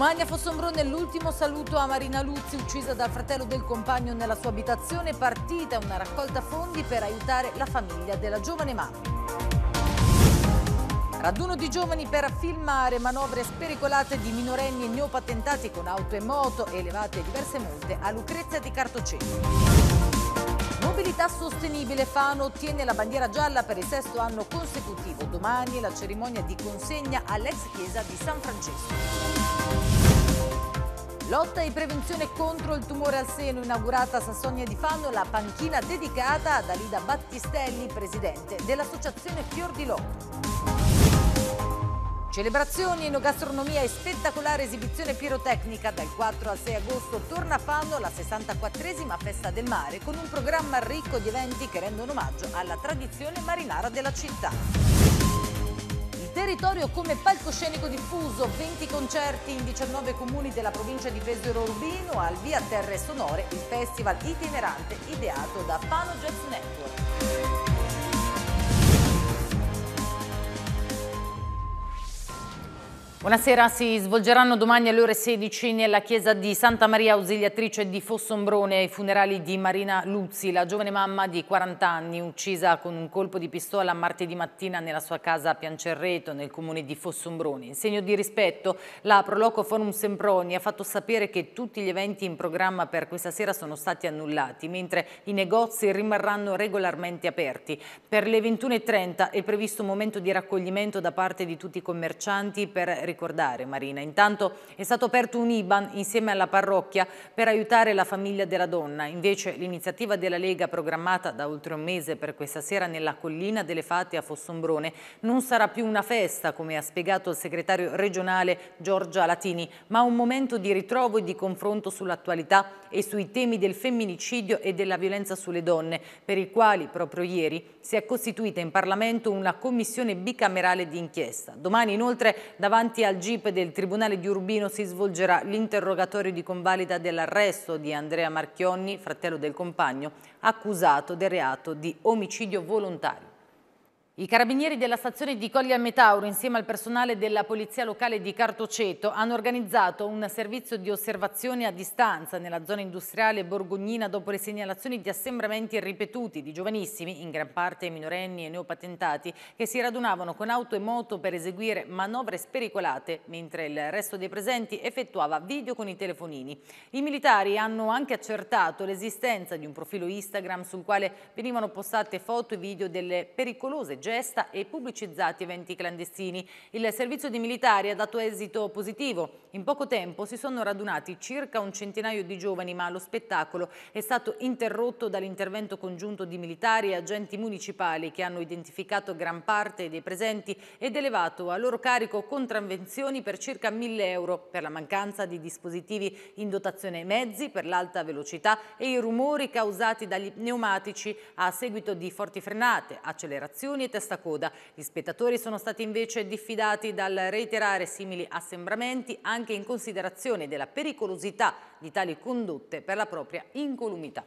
Romagna Fossombrone, l'ultimo saluto a Marina Luzzi, uccisa dal fratello del compagno nella sua abitazione, partita una raccolta fondi per aiutare la famiglia della giovane mamma. Raduno di giovani per filmare manovre spericolate di minorenni neopatentati con auto e moto, elevate diverse multe a Lucrezia di Cartocena. Mobilità sostenibile Fano ottiene la bandiera gialla per il sesto anno consecutivo. Domani la cerimonia di consegna all'ex chiesa di San Francesco. Lotta e prevenzione contro il tumore al seno inaugurata a Sassonia di Fano la panchina dedicata a Dalida Battistelli, presidente dell'associazione Fior di Lotto. Celebrazioni, enogastronomia e spettacolare esibizione pirotecnica dal 4 al 6 agosto torna a Fano la 64esima Festa del Mare con un programma ricco di eventi che rendono omaggio alla tradizione marinara della città. Il territorio come palcoscenico diffuso, 20 concerti in 19 comuni della provincia di Pesero Urbino al Via Terre Sonore, il festival itinerante ideato da Pano Jazz Network. Buonasera, si svolgeranno domani alle ore 16 nella chiesa di Santa Maria Ausiliatrice di Fossombrone i funerali di Marina Luzzi, la giovane mamma di 40 anni uccisa con un colpo di pistola martedì mattina nella sua casa a Piancerreto nel comune di Fossombrone. In segno di rispetto la Proloco Forum Semproni ha fatto sapere che tutti gli eventi in programma per questa sera sono stati annullati, mentre i negozi rimarranno regolarmente aperti. Per le 21.30 è previsto un momento di raccoglimento da parte di tutti i commercianti per ricordare Marina. Intanto è stato aperto un IBAN insieme alla parrocchia per aiutare la famiglia della donna. Invece l'iniziativa della Lega programmata da oltre un mese per questa sera nella collina delle Fate a Fossombrone non sarà più una festa, come ha spiegato il segretario regionale Giorgia Latini, ma un momento di ritrovo e di confronto sull'attualità e sui temi del femminicidio e della violenza sulle donne, per i quali proprio ieri si è costituita in Parlamento una commissione bicamerale di inchiesta. Domani inoltre davanti Davanti al GIP del Tribunale di Urbino si svolgerà l'interrogatorio di convalida dell'arresto di Andrea Marchionni, fratello del compagno, accusato del reato di omicidio volontario. I carabinieri della stazione di Coglia Metauro insieme al personale della polizia locale di Cartoceto hanno organizzato un servizio di osservazione a distanza nella zona industriale borgognina dopo le segnalazioni di assembramenti ripetuti di giovanissimi, in gran parte minorenni e neopatentati, che si radunavano con auto e moto per eseguire manovre spericolate, mentre il resto dei presenti effettuava video con i telefonini. I militari hanno anche accertato l'esistenza di un profilo Instagram sul quale venivano postate foto e video delle pericolose generazioni gesta e pubblicizzati eventi clandestini. Il servizio di militari ha dato esito positivo. In poco tempo si sono radunati circa un centinaio di giovani, ma lo spettacolo è stato interrotto dall'intervento congiunto di militari e agenti municipali che hanno identificato gran parte dei presenti ed elevato a loro carico contravvenzioni per circa 1000 euro per la mancanza di dispositivi in dotazione ai mezzi, per l'alta velocità e i rumori causati dagli pneumatici a seguito di forti frenate, accelerazioni e testamenti coda. Gli spettatori sono stati invece diffidati dal reiterare simili assembramenti anche in considerazione della pericolosità di tali condotte per la propria incolumità.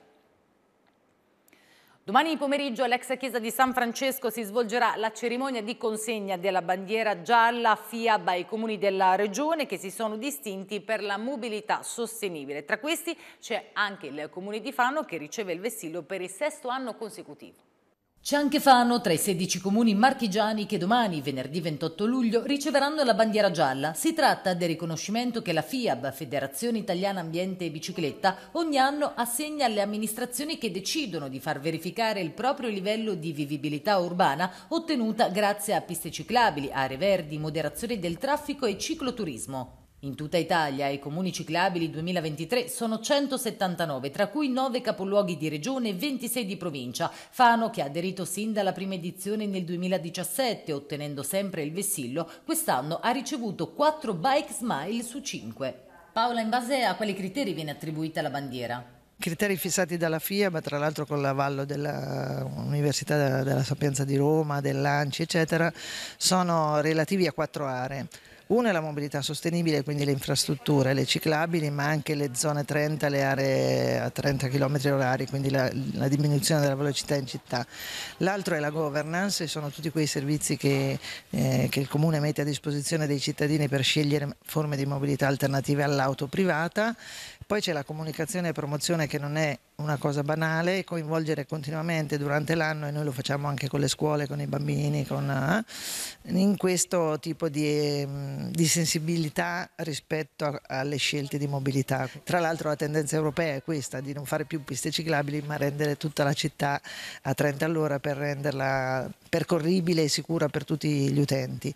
Domani pomeriggio all'ex chiesa di San Francesco si svolgerà la cerimonia di consegna della bandiera gialla a ai comuni della regione che si sono distinti per la mobilità sostenibile. Tra questi c'è anche il comune di Fano che riceve il vessillo per il sesto anno consecutivo. C'è anche Fano tra i 16 comuni marchigiani che domani, venerdì 28 luglio, riceveranno la bandiera gialla. Si tratta del riconoscimento che la FIAB, Federazione Italiana Ambiente e Bicicletta, ogni anno assegna alle amministrazioni che decidono di far verificare il proprio livello di vivibilità urbana ottenuta grazie a piste ciclabili, aree verdi, moderazione del traffico e cicloturismo. In tutta Italia i comuni ciclabili 2023 sono 179, tra cui 9 capoluoghi di regione e 26 di provincia. Fano, che ha aderito sin dalla prima edizione nel 2017, ottenendo sempre il vessillo, quest'anno ha ricevuto 4 bike smile su 5. Paola, in base a quali criteri viene attribuita la bandiera? criteri fissati dalla FIA, ma tra l'altro con l'avallo dell'Università della, Sapienza di Roma, dell'ANCI, eccetera, sono relativi a quattro aree. Una è la mobilità sostenibile, quindi le infrastrutture, le ciclabili, ma anche le zone 30, le aree a 30 km orari, quindi la, la diminuzione della velocità in città. L'altro è la governance, sono tutti quei servizi che, eh, che il Comune mette a disposizione dei cittadini per scegliere forme di mobilità alternative all'auto privata. Poi c'è la comunicazione e promozione che non è una cosa banale, coinvolgere continuamente durante l'anno e noi lo facciamo anche con le scuole, con i bambini, con, eh, in questo tipo di... Eh, di sensibilità rispetto a, alle scelte di mobilità. Tra l'altro la tendenza europea è questa, di non fare più piste ciclabili ma rendere tutta la città a 30 all'ora per renderla percorribile e sicura per tutti gli utenti.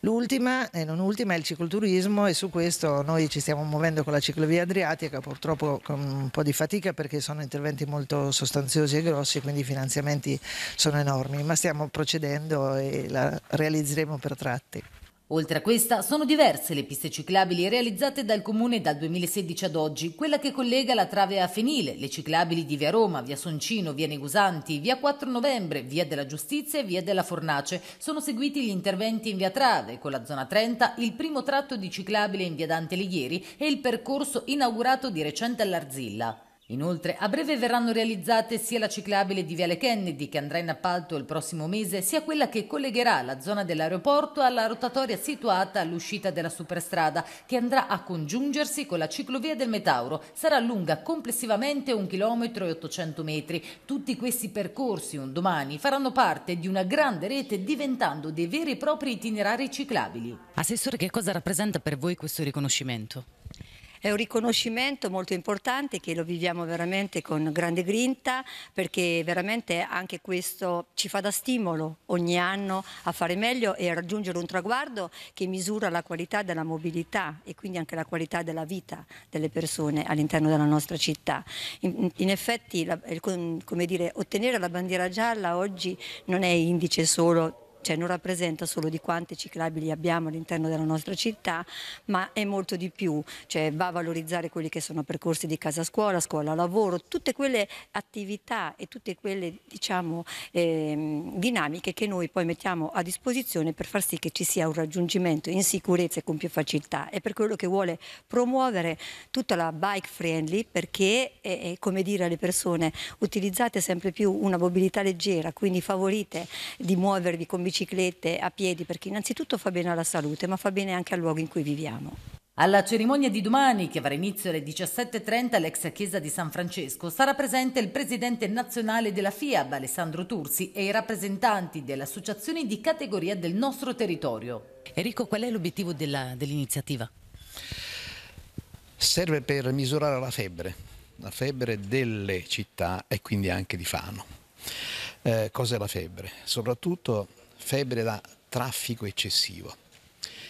L'ultima e non ultima è il cicloturismo e su questo noi ci stiamo muovendo con la ciclovia adriatica, purtroppo con un po' di fatica perché sono interventi molto sostanziosi e grossi, quindi i finanziamenti sono enormi, ma stiamo procedendo e la realizzeremo per tratti. Oltre a questa, sono diverse le piste ciclabili realizzate dal comune dal 2016 ad oggi, quella che collega la trave a Fenile, le ciclabili di Via Roma, Via Soncino, Via Negusanti, Via 4 Novembre, Via della Giustizia e Via della Fornace. Sono seguiti gli interventi in Via Trave, con la zona 30, il primo tratto di ciclabile in Via Dante Lighieri e il percorso inaugurato di recente all'Arzilla. Inoltre, a breve verranno realizzate sia la ciclabile di Viale Kennedy, che andrà in appalto il prossimo mese, sia quella che collegherà la zona dell'aeroporto alla rotatoria situata all'uscita della superstrada, che andrà a congiungersi con la ciclovia del Metauro. Sarà lunga complessivamente 1 km e 800 metri. Tutti questi percorsi, un domani, faranno parte di una grande rete diventando dei veri e propri itinerari ciclabili. Assessore, che cosa rappresenta per voi questo riconoscimento? È un riconoscimento molto importante che lo viviamo veramente con grande grinta perché veramente anche questo ci fa da stimolo ogni anno a fare meglio e a raggiungere un traguardo che misura la qualità della mobilità e quindi anche la qualità della vita delle persone all'interno della nostra città. In, in effetti, la, come dire, ottenere la bandiera gialla oggi non è indice solo cioè non rappresenta solo di quante ciclabili abbiamo all'interno della nostra città, ma è molto di più, cioè va a valorizzare quelli che sono percorsi di casa scuola, scuola lavoro, tutte quelle attività e tutte quelle diciamo, eh, dinamiche che noi poi mettiamo a disposizione per far sì che ci sia un raggiungimento in sicurezza e con più facilità. È per quello che vuole promuovere tutta la bike friendly perché è, come dire alle persone utilizzate sempre più una mobilità leggera, quindi favorite di muovervi con bicicletta biciclette, a piedi, perché innanzitutto fa bene alla salute, ma fa bene anche al luogo in cui viviamo. Alla cerimonia di domani, che avrà inizio alle 17.30 all'ex chiesa di San Francesco, sarà presente il presidente nazionale della FIAB, Alessandro Tursi, e i rappresentanti delle associazioni di categoria del nostro territorio. Enrico, qual è l'obiettivo dell'iniziativa? Dell Serve per misurare la febbre, la febbre delle città e quindi anche di Fano. Eh, cos'è la febbre? Soprattutto febbre da traffico eccessivo.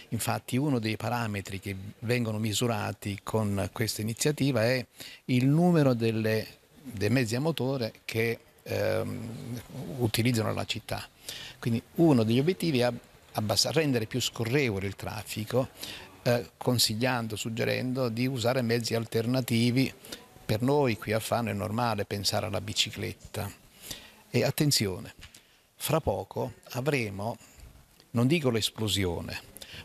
Infatti uno dei parametri che vengono misurati con questa iniziativa è il numero delle, dei mezzi a motore che ehm, utilizzano la città. Quindi uno degli obiettivi è abbassare, rendere più scorrevole il traffico, eh, consigliando, suggerendo di usare mezzi alternativi. Per noi qui a Fano è normale pensare alla bicicletta. E attenzione, fra poco avremo, non dico l'esplosione,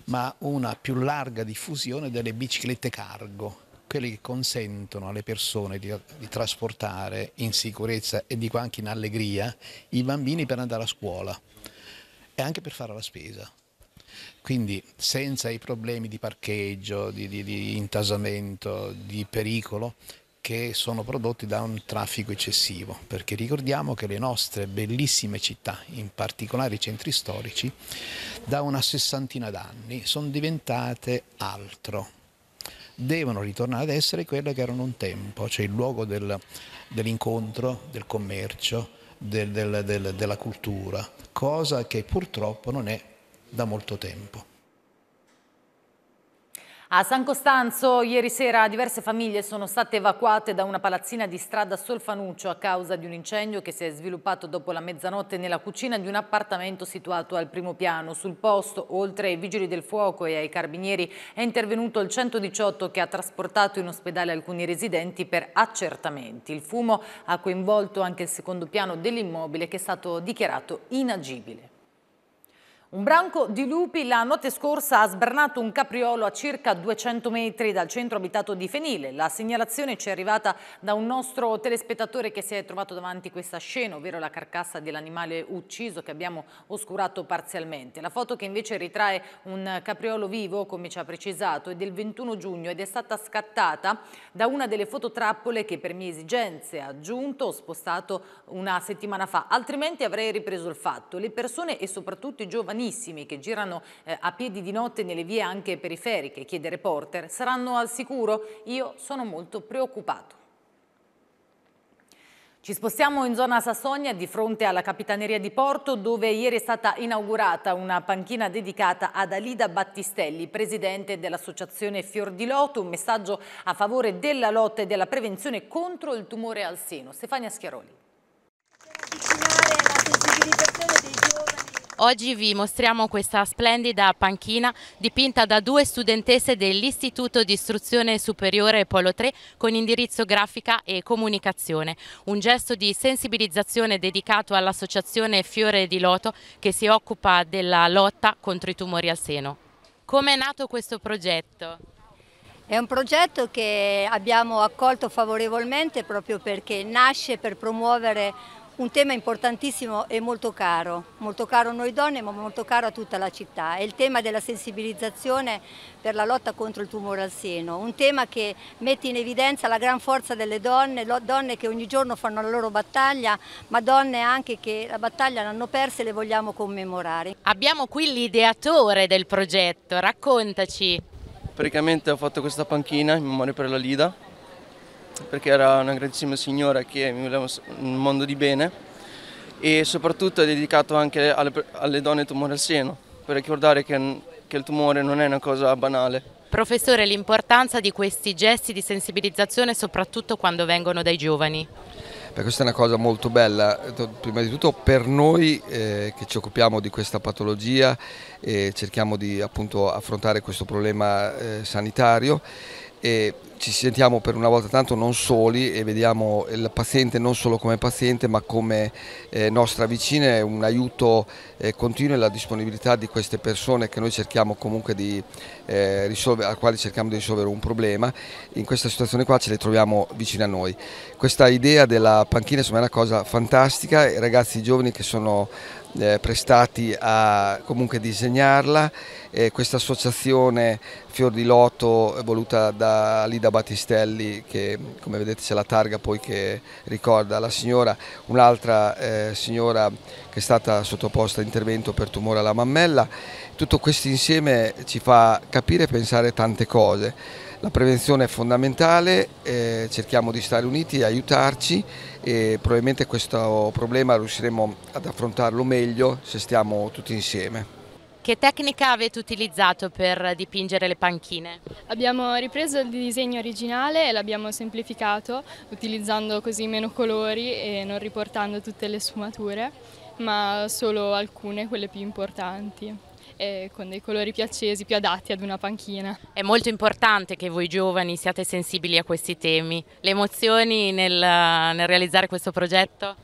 ma una più larga diffusione delle biciclette cargo, quelle che consentono alle persone di, di, trasportare in sicurezza e dico anche in allegria i bambini per andare a scuola e anche per fare la spesa. Quindi senza i problemi di parcheggio, di, di, di intasamento, di pericolo che sono prodotti da un traffico eccessivo, perché ricordiamo che le nostre bellissime città, in particolare i centri storici, da una sessantina d'anni sono diventate altro. Devono ritornare ad essere quelle che erano un tempo, cioè il luogo del, dell'incontro, del commercio, del, del, della cultura, cosa che purtroppo non è da molto tempo. A San Costanzo ieri sera diverse famiglie sono state evacuate da una palazzina di strada Solfanuccio a causa di un incendio che si è sviluppato dopo la mezzanotte nella cucina di un appartamento situato al primo piano. Sul posto, oltre ai vigili del fuoco e ai carabinieri, è intervenuto il 118 che ha trasportato in ospedale alcuni residenti per accertamenti. Il fumo ha coinvolto anche il secondo piano dell'immobile che è stato dichiarato inagibile. Un branco di lupi la notte scorsa ha sbranato un capriolo a circa 200 metri dal centro abitato di Fenile. La segnalazione ci è arrivata da un nostro telespettatore che si è trovato davanti questa scena, ovvero la carcassa dell'animale ucciso che abbiamo oscurato parzialmente. La foto che invece ritrae un capriolo vivo, come ci ha precisato, è del 21 giugno ed è stata scattata da una delle fototrappole che per mie esigenze ha aggiunto o spostato una settimana fa, altrimenti avrei ripreso il fatto. Le persone e soprattutto i giovani giovanissimi che girano eh, a piedi di notte nelle vie anche periferiche, chiede Reporter, saranno al sicuro? Io sono molto preoccupato. Ci spostiamo in zona Sassonia di fronte alla Capitaneria di Porto dove ieri è stata inaugurata una panchina dedicata ad Alida Battistelli, presidente dell'associazione Fior di Loto, un messaggio a favore della lotta e della prevenzione contro il tumore al seno. Stefania Schiaroli. Oggi vi mostriamo questa splendida panchina dipinta da due studentesse dell'Istituto di Istruzione Superiore Polo 3 con indirizzo grafica e comunicazione. Un gesto di sensibilizzazione dedicato all'associazione Fiore di Loto che si occupa della lotta contro i tumori al seno. Come è nato questo progetto? È un progetto che abbiamo accolto favorevolmente proprio perché nasce per promuovere un tema importantissimo e molto caro, molto caro a noi donne ma molto caro a tutta la città, è il tema della sensibilizzazione per la lotta contro il tumore al seno, un tema che mette in evidenza la gran forza delle donne, donne che ogni giorno fanno la loro battaglia, ma donne anche che la battaglia l'hanno persa e le vogliamo commemorare. Abbiamo qui l'ideatore del progetto, raccontaci. Praticamente ho fatto questa panchina in memoria per la Lida perché era una grandissima signora che mi voleva un mondo di bene e soprattutto è dedicato anche alle, alle donne tumore al seno, per ricordare che, che il tumore non è una cosa banale. Professore, l'importanza di questi gesti di sensibilizzazione soprattutto quando vengono dai giovani? Beh, questa è una cosa molto bella, prima di tutto per noi eh, che ci occupiamo di questa patologia e cerchiamo di appunto, affrontare questo problema eh, sanitario e ci sentiamo per una volta tanto non soli e vediamo il paziente non solo come paziente ma come eh, nostra vicina e un aiuto eh, continuo e la disponibilità di queste persone che noi cerchiamo comunque di eh, risolvere, a quali cerchiamo di risolvere un problema, in questa situazione qua ce le troviamo vicine a noi. Questa idea della panchina insomma, è una cosa fantastica, i ragazzi giovani che sono eh, prestati a comunque disegnarla. Eh, questa associazione Fior di Loto voluta da Lida Battistelli che come vedete c'è la targa poi che ricorda la signora, un'altra eh, signora che è stata sottoposta a intervento per tumore alla mammella. Tutto questo insieme ci fa capire e pensare tante cose. La prevenzione è fondamentale, eh, cerchiamo di stare uniti, e aiutarci e probabilmente questo problema riusciremo ad affrontarlo meglio se stiamo tutti insieme. Che tecnica avete utilizzato per dipingere le panchine? Abbiamo ripreso il disegno originale e l'abbiamo semplificato utilizzando così meno colori e non riportando tutte le sfumature ma solo alcune, quelle più importanti eh, con dei colori più accesi, più adatti ad una panchina. È molto importante che voi giovani siate sensibili a questi temi. Le emozioni nel, nel realizzare questo progetto?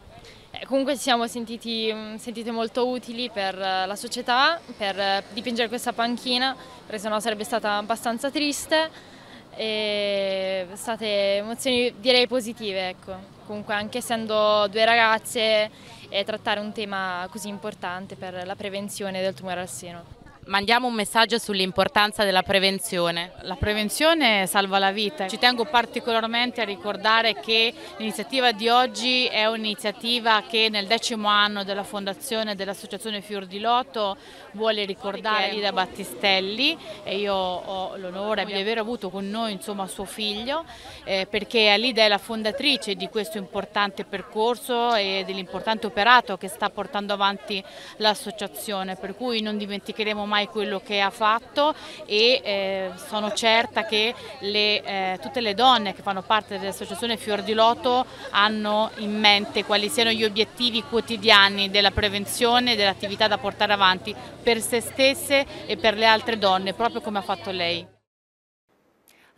Eh, comunque ci siamo sentiti, mm, sentite molto utili per eh, la società, per eh, dipingere questa panchina, perché sennò sarebbe stata abbastanza triste. E state emozioni direi positive, ecco. Comunque anche essendo due ragazze e trattare un tema così importante per la prevenzione del tumore al seno mandiamo un messaggio sull'importanza della prevenzione. La prevenzione salva la vita. Ci tengo particolarmente a ricordare che l'iniziativa di oggi è un'iniziativa che nel decimo anno della fondazione dell'Associazione Fior di Loto vuole ricordare Ida Battistelli e io ho l'onore di aver avuto con noi insomma, suo figlio eh, perché Alida è la fondatrice di questo importante percorso e dell'importante operato che sta portando avanti l'associazione per cui non dimenticheremo mai mai quello che ha fatto e eh, sono certa che le, eh, tutte le donne che fanno parte dell'associazione Fior di Loto hanno in mente quali siano gli obiettivi quotidiani della prevenzione e dell'attività da portare avanti per se stesse e per le altre donne, proprio come ha fatto lei.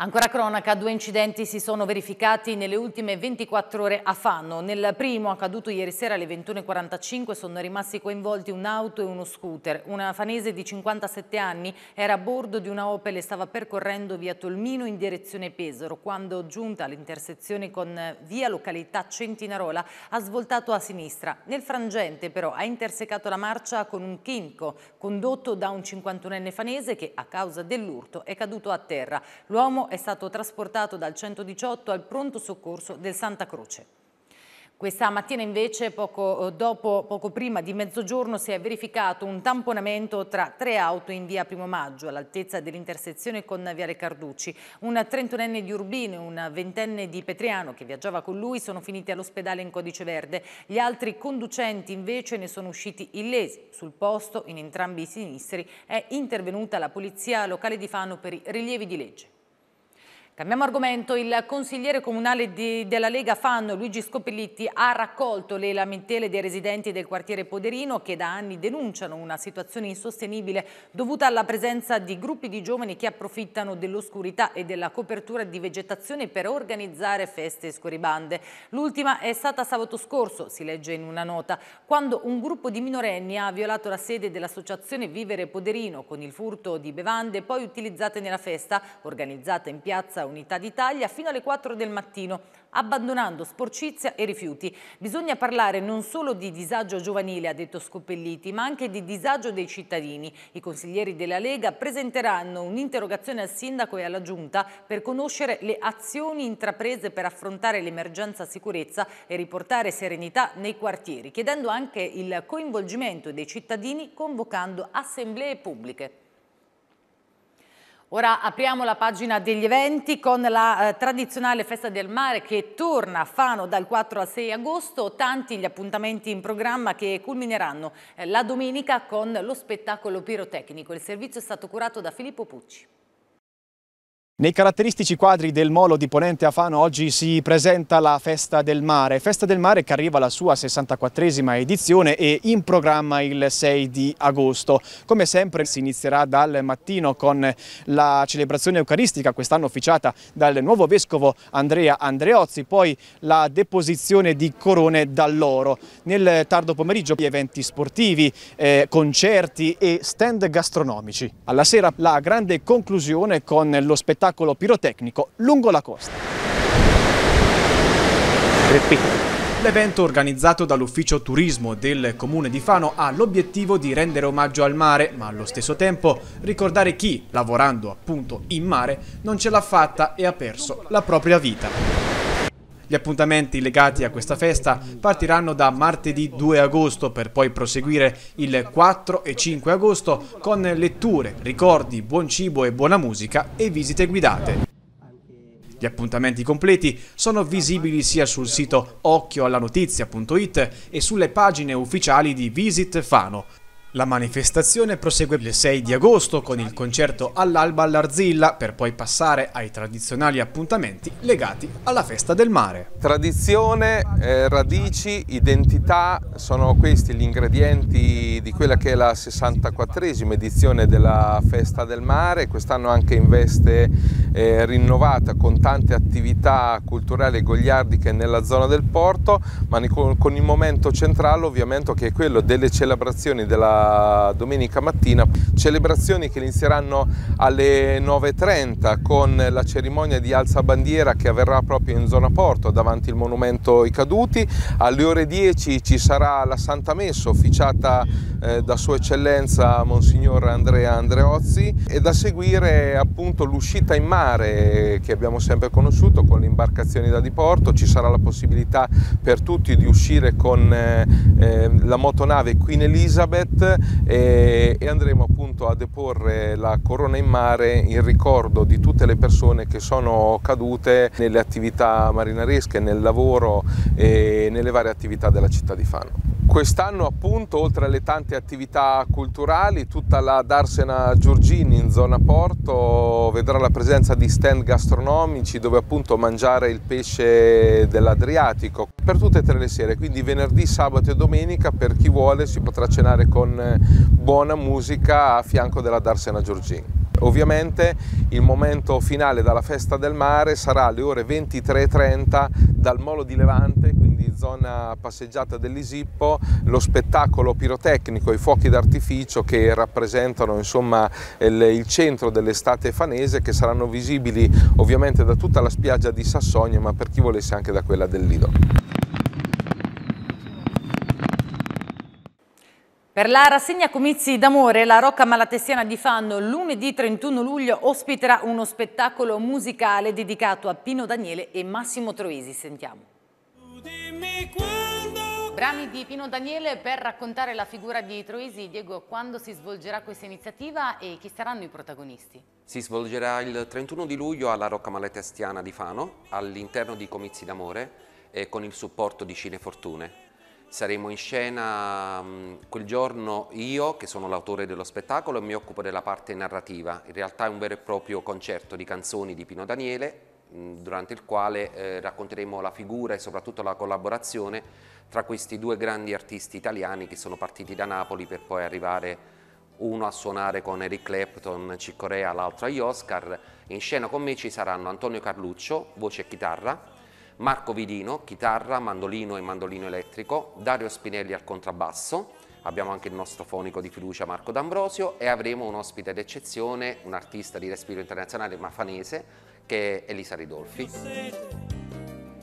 Ancora cronaca, due incidenti si sono verificati nelle ultime 24 ore a Fano. Nel primo, accaduto ieri sera alle 21.45, sono rimasti coinvolti un'auto e uno scooter. Una fanese di 57 anni era a bordo di una Opel e stava percorrendo via Tolmino in direzione Pesaro, quando giunta all'intersezione con via località Centinarola ha svoltato a sinistra. Nel frangente però ha intersecato la marcia con un chinco condotto da un 51enne fanese che a causa dell'urto è caduto a terra. L'uomo è stato trasportato dal 118 al pronto soccorso del Santa Croce. Questa mattina invece, poco, eh, dopo, poco prima di mezzogiorno, si è verificato un tamponamento tra tre auto in via Primo Maggio, all'altezza dell'intersezione con Viale Carducci. Un trentunenne di Urbino e una ventenne di Petriano che viaggiava con lui sono finiti all'ospedale in codice verde. Gli altri conducenti invece ne sono usciti illesi. Sul posto, in entrambi i sinistri, è intervenuta la polizia locale di Fano per i rilievi di legge. Cambiamo argomento, il consigliere comunale di, della Lega Fanno Luigi Scopellitti ha raccolto le lamentele dei residenti del quartiere Poderino che da anni denunciano una situazione insostenibile dovuta alla presenza di gruppi di giovani che approfittano dell'oscurità e della copertura di vegetazione per organizzare feste e scorribande. L'ultima è stata sabato scorso, si legge in una nota, quando un gruppo di minorenni ha violato la sede dell'associazione Vivere Poderino con il furto di bevande poi utilizzate nella festa organizzata in piazza Unità d'Italia fino alle 4 del mattino, abbandonando sporcizia e rifiuti. Bisogna parlare non solo di disagio giovanile, ha detto Scopelliti, ma anche di disagio dei cittadini. I consiglieri della Lega presenteranno un'interrogazione al Sindaco e alla Giunta per conoscere le azioni intraprese per affrontare l'emergenza sicurezza e riportare serenità nei quartieri, chiedendo anche il coinvolgimento dei cittadini convocando assemblee pubbliche. Ora apriamo la pagina degli eventi con la eh, tradizionale festa del mare che torna a Fano dal 4 al 6 agosto, tanti gli appuntamenti in programma che culmineranno eh, la domenica con lo spettacolo pirotecnico. Il servizio è stato curato da Filippo Pucci. Nei caratteristici quadri del molo di Ponente a Fano oggi si presenta la Festa del Mare, Festa del Mare che arriva alla sua 64esima edizione e in programma il 6 di agosto. Come sempre si inizierà dal mattino con la celebrazione eucaristica, quest'anno officiata dal nuovo vescovo Andrea Andreozzi, poi la deposizione di corone dall'oro. Nel tardo pomeriggio gli eventi sportivi, eh, concerti e stand gastronomici. Alla sera la grande conclusione con lo spettacolo spettacolo pirotecnico lungo la costa. L'evento organizzato dall'ufficio turismo del comune di Fano ha l'obiettivo di rendere omaggio al mare, ma allo stesso tempo ricordare chi, lavorando appunto in mare, non ce l'ha fatta e ha perso la propria vita. Gli appuntamenti legati a questa festa partiranno da martedì 2 agosto per poi proseguire il 4 e 5 agosto con letture, ricordi, buon cibo e buona musica e visite guidate. Gli appuntamenti completi sono visibili sia sul sito occhioallanotizia.it e sulle pagine ufficiali di Visit Fano, la manifestazione prosegue il 6 di agosto con il concerto all'alba all'Arzilla per poi passare ai tradizionali appuntamenti legati alla festa del mare. Tradizione, eh, radici, identità sono questi gli ingredienti di quella che è la 64esima edizione della festa del mare, quest'anno anche in veste eh, rinnovata con tante attività culturali e gogliardiche nella zona del porto, ma con, con il momento centrale ovviamente che è quello delle celebrazioni della domenica mattina. Celebrazioni che inizieranno alle 9.30 con la cerimonia di alza bandiera che avverrà proprio in zona Porto davanti al monumento ai caduti. Alle ore 10 ci sarà la Santa Messa officiata eh, da Sua Eccellenza Monsignor Andrea Andreozzi e da seguire appunto l'uscita in mare eh, che abbiamo sempre conosciuto con le imbarcazioni da diporto. Ci sarà la possibilità per tutti di uscire con eh, eh la motonave Queen Elizabeth e, eh, e andremo appunto a deporre la corona in mare in ricordo di tutte le persone che sono cadute nelle attività marinaresche, nel lavoro e nelle varie attività della città di Fano. Quest'anno appunto, oltre alle tante attività culturali, tutta la Darsena Giorgini in zona Porto vedrà la presenza di stand gastronomici dove appunto mangiare il pesce dell'Adriatico per tutte e tre le sere, quindi venerdì, sabato e domenica per chi vuole si potrà cenare con eh, buona musica a fianco della Darsena Giorgini. Ovviamente il momento finale dalla festa del mare sarà alle ore 23.30 dal Molo di Levante, zona passeggiata dell'Isippo lo spettacolo pirotecnico, i fuochi d'artificio che rappresentano insomma, il, il, centro dell'estate fanese che saranno visibili ovviamente da tutta la spiaggia di Sassonia ma per chi volesse anche da quella del Lido. Per la rassegna Comizi d'Amore, la Rocca Malatestiana di Fanno lunedì 31 luglio ospiterà uno spettacolo musicale dedicato a Pino Daniele e Massimo Troisi. Sentiamo. Brani di Pino Daniele per raccontare la figura di Troisi. Diego, quando si svolgerà questa iniziativa e chi saranno i protagonisti? Si svolgerà il 31 di luglio alla Rocca Malatestiana di Fano, all'interno di Comizi d'Amore e con il supporto di Cine Cinefortune. Saremo in scena mm, quel giorno io, che sono l'autore dello spettacolo, mi occupo della parte narrativa. In realtà è un vero e proprio concerto di canzoni di Pino Daniele durante il quale eh, racconteremo la figura e soprattutto la collaborazione tra questi due grandi artisti italiani che sono partiti da Napoli per poi arrivare uno a suonare con Eric Clapton, Ciccorea, l'altro agli Oscar. In scena con me ci saranno Antonio Carluccio, voce e chitarra, Marco Vidino, chitarra, mandolino e mandolino elettrico, Dario Spinelli al contrabbasso, abbiamo anche il nostro fonico di fiducia Marco D'Ambrosio e avremo un ospite d'eccezione, un artista di respiro internazionale mafanese, che è Elisa Ridolfi.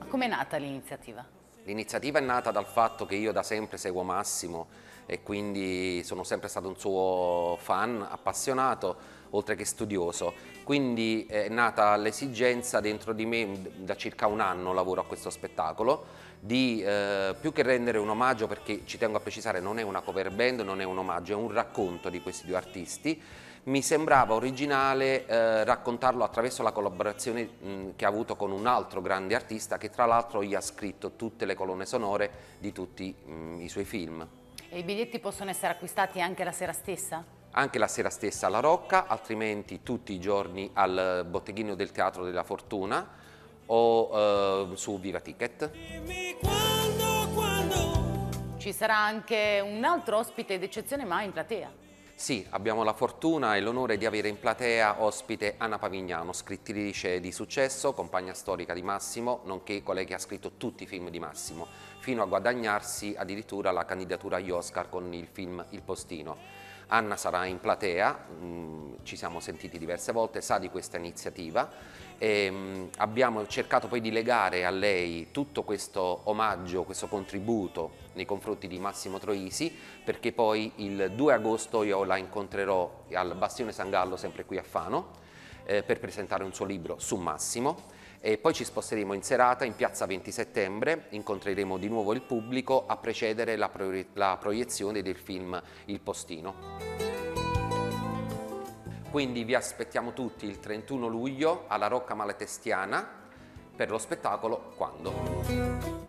Come è nata l'iniziativa? L'iniziativa è nata dal fatto che io da sempre seguo Massimo e quindi sono sempre stato un suo fan appassionato oltre che studioso quindi eh, è nata l'esigenza dentro di me da circa un anno lavoro a questo spettacolo di eh, più che rendere un omaggio perché ci tengo a precisare non è una cover band non è un omaggio è un racconto di questi due artisti mi sembrava originale eh, raccontarlo attraverso la collaborazione mh, che ha avuto con un altro grande artista che tra l'altro gli ha scritto tutte le colonne sonore di tutti mh, i suoi film. E i biglietti possono essere acquistati anche la sera stessa? Anche la sera stessa alla Rocca, altrimenti tutti i giorni al botteghino del Teatro della Fortuna o eh, su Viva Ticket. Ci sarà anche un altro ospite d'eccezione ma in platea. Sì, abbiamo la fortuna e l'onore di avere in platea ospite Anna Pavignano, scrittrice di successo, compagna storica di Massimo, nonché colei che ha scritto tutti i film di Massimo, fino a guadagnarsi addirittura la candidatura agli Oscar con il film Il Postino. Anna sarà in platea, mm, ci siamo sentiti diverse volte, sa di questa iniziativa. E, ehm, abbiamo cercato poi di legare a lei tutto questo omaggio, questo contributo nei confronti di Massimo Troisi, perché poi il 2 agosto io la incontrerò al Bastione San Gallo, sempre qui a Fano, eh, per presentare un suo libro su Massimo e poi ci sposteremo in serata in piazza 20 settembre, incontreremo di nuovo il pubblico a precedere la, pro la proiezione del film Il Postino. Quindi vi aspettiamo tutti il 31 luglio alla Rocca Malatestiana per lo spettacolo Quando.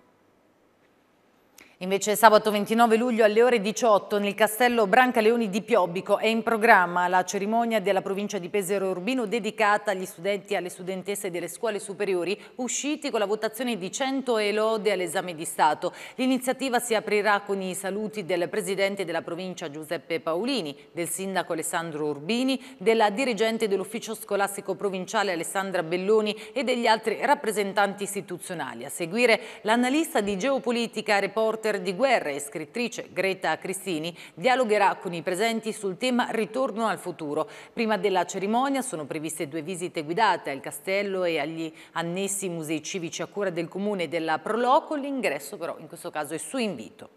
Invece sabato 29 luglio alle ore 18 nel castello Brancaleoni di Piobbico è in programma la cerimonia della provincia di Pesero Urbino dedicata agli studenti e alle studentesse delle scuole superiori usciti con la votazione di 100 elode all'esame di Stato. L'iniziativa si aprirà con i saluti del presidente della provincia Giuseppe Paolini, del sindaco Alessandro Urbini, della dirigente dell'ufficio scolastico provinciale Alessandra Belloni e degli altri rappresentanti istituzionali. A seguire l'analista di geopolitica reporter reporter di guerra e scrittrice Greta Cristini dialogherà con i presenti sul tema Ritorno al futuro. Prima della cerimonia sono previste due visite guidate al castello e agli annessi musei civici a cura del comune della Proloco, l'ingresso però in questo caso è su invito.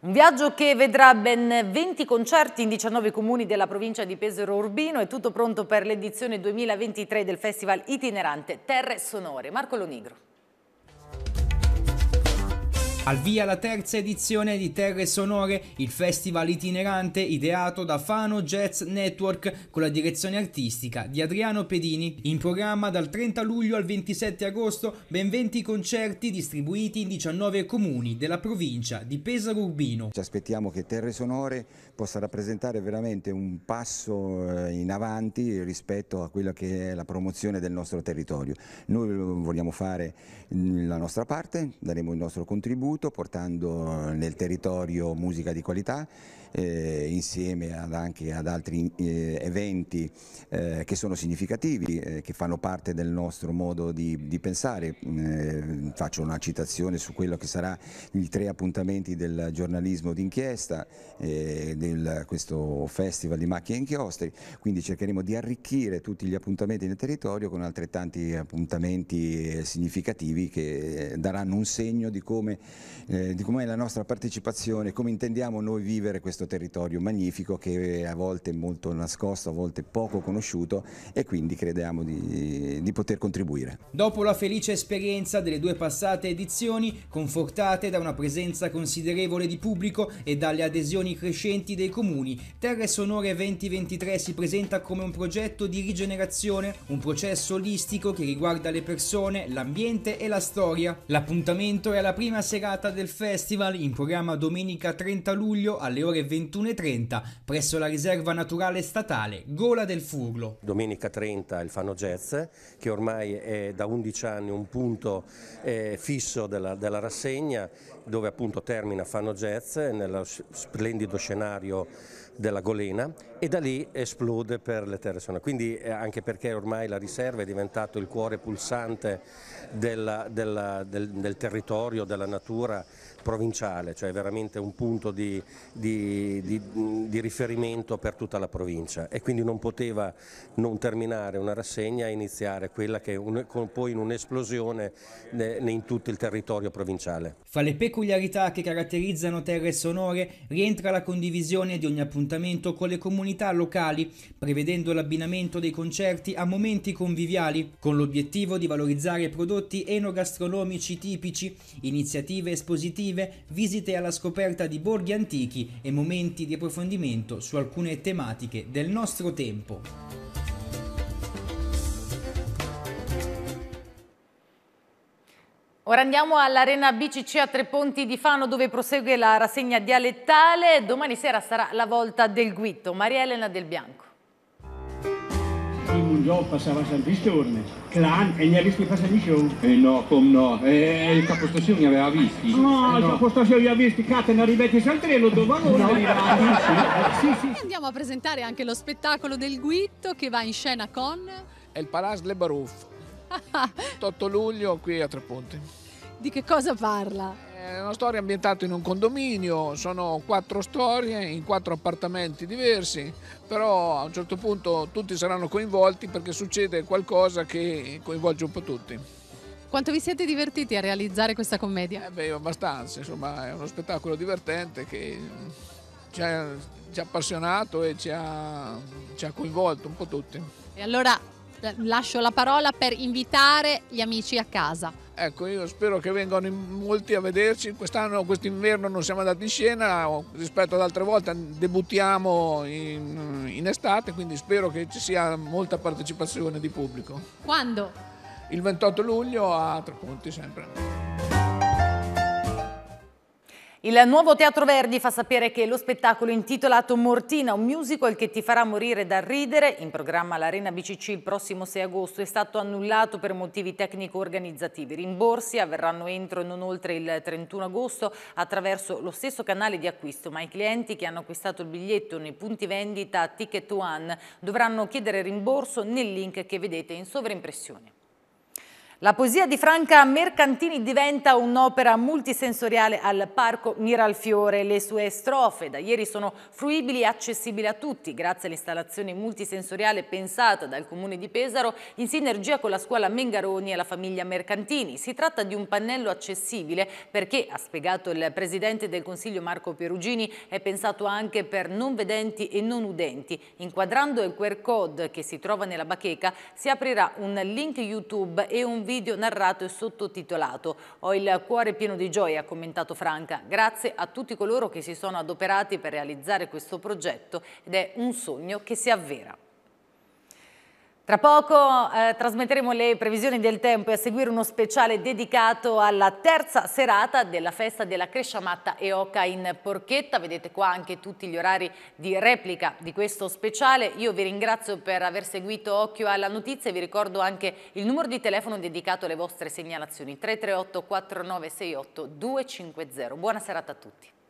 Un viaggio che vedrà ben 20 concerti in 19 comuni della provincia di Pesaro Urbino e tutto pronto per l'edizione 2023 del Festival itinerante Terre Sonore. Marco Lonigro. Al via la terza edizione di Terre Sonore, il festival itinerante ideato da Fano Jazz Network con la direzione artistica di Adriano Pedini. In programma dal 30 luglio al 27 agosto ben 20 concerti distribuiti in 19 comuni della provincia di Pesaro Urbino. Ci aspettiamo che Terre Sonore possa rappresentare veramente un passo eh, in avanti rispetto a quella che è la promozione del nostro territorio. Noi vogliamo fare mm, la nostra parte, daremo il nostro contributo contributo portando nel territorio musica di qualità eh, insieme ad anche ad altri eh, eventi eh, che sono significativi, eh, che fanno parte del nostro modo di, di pensare. Mm, eh, faccio una citazione su quello che sarà i tre appuntamenti del giornalismo d'inchiesta, eh, del, questo festival di macchie e inchiostri, quindi cercheremo di arricchire tutti gli appuntamenti nel territorio con altrettanti appuntamenti significativi che daranno un segno di come, di come è la nostra partecipazione, come intendiamo noi vivere questo questo territorio magnifico che a volte è molto nascosto, a volte poco conosciuto e quindi crediamo di, di poter contribuire. Dopo la felice esperienza delle due passate edizioni, confortate da una presenza considerevole di pubblico e dalle adesioni crescenti dei comuni, Terre Sonore 2023 si presenta come un progetto di rigenerazione, un processo olistico che riguarda le persone, l'ambiente e la storia. L'appuntamento è alla prima serata del festival in programma domenica 30 luglio alle ore 20. 21.30 presso la riserva naturale statale Gola del Furlo. Domenica 30 il Fano Jazz, che ormai è da 11 anni un punto eh, fisso della, della, rassegna, dove appunto termina Fano Jazz nello splendido scenario della Golena e da lì esplode per le terre sonore. Quindi eh, anche perché ormai la riserva è diventato il cuore pulsante della, della, del, del territorio, della natura provinciale, cioè veramente un punto di, di, di, di, riferimento per tutta la provincia e quindi non poteva non terminare una rassegna e iniziare quella che un, poi in un'esplosione in tutto il territorio provinciale. Fra le peculiarità che caratterizzano Terre Sonore rientra la condivisione di ogni appuntamento con le comunità locali, prevedendo l'abbinamento dei concerti a momenti conviviali, con l'obiettivo di valorizzare prodotti enogastronomici tipici, iniziative espositive estive, visite alla scoperta di borghi antichi e momenti di approfondimento su alcune tematiche del nostro tempo. Ora andiamo all'Arena BCC a Tre Ponti di Fano dove prosegue la rassegna dialettale. Domani sera sarà la volta del guitto. Maria Elena Del Bianco. Timon Joe passava sempre giorni. Clan e ne ha visti passare di show. Eh no, come no? Eh, eh il capostazione ne aveva visti. No, eh il capostazione li ha visti, cate, ne rivete sul treno, dovevano no. sì, sì. Andiamo a presentare anche lo spettacolo del Guitto che va in scena con... Il Palace Le Barouf. 8 luglio qui a Tre Ponti. Di che cosa parla? È una storia ambientata in un condominio, sono quattro storie in quattro appartamenti diversi, però a un certo punto tutti saranno coinvolti perché succede qualcosa che coinvolge un po' tutti. Quanto vi siete divertiti a realizzare questa commedia? Eh beh, abbastanza, insomma è uno spettacolo divertente che ci ha, ci ha appassionato e ci ha, ci ha coinvolto un po' tutti. E allora eh, lascio la parola per invitare gli amici a casa. Ecco, io spero che vengano molti a vederci. Quest'anno, quest'inverno, non siamo andati in scena rispetto ad altre volte. Debuttiamo in, in estate, quindi spero che ci sia molta partecipazione di pubblico. Quando? Il 28 luglio a Tre Ponti, sempre. Il nuovo Teatro Verdi fa sapere che lo spettacolo intitolato Mortina, un musical che ti farà morire dal ridere, in programma all'Arena BCC il prossimo 6 agosto, è stato annullato per motivi tecnico-organizzativi. rimborsi avverranno entro e non oltre il 31 agosto attraverso lo stesso canale di acquisto, ma i clienti che hanno acquistato il biglietto nei punti vendita Ticket One dovranno chiedere rimborso nel link che vedete in sovraimpressione. La poesia di Franca Mercantini diventa un'opera multisensoriale al Parco Miralfiore. Le sue strofe da ieri sono fruibili e accessibili a tutti grazie all'installazione multisensoriale pensata dal Comune di Pesaro in sinergia con la scuola Mengaroni e la famiglia Mercantini. Si tratta di un pannello accessibile perché, ha spiegato il Presidente del Consiglio Marco Perugini, è pensato anche per non vedenti e non udenti. Inquadrando il QR code che si trova nella bacheca si aprirà un link YouTube e un video video narrato e sottotitolato. Ho il cuore pieno di gioia, ha commentato Franca. Grazie a tutti coloro che si sono adoperati per realizzare questo progetto ed è un sogno che si avvera. Tra poco eh, trasmetteremo le previsioni del tempo e a seguire uno speciale dedicato alla terza serata della festa della Cresciamatta e Oca in Porchetta. Vedete qua anche tutti gli orari di replica di questo speciale. Io vi ringrazio per aver seguito Occhio alla Notizia e vi ricordo anche il numero di telefono dedicato alle vostre segnalazioni 338 4968 250. Buona serata a tutti.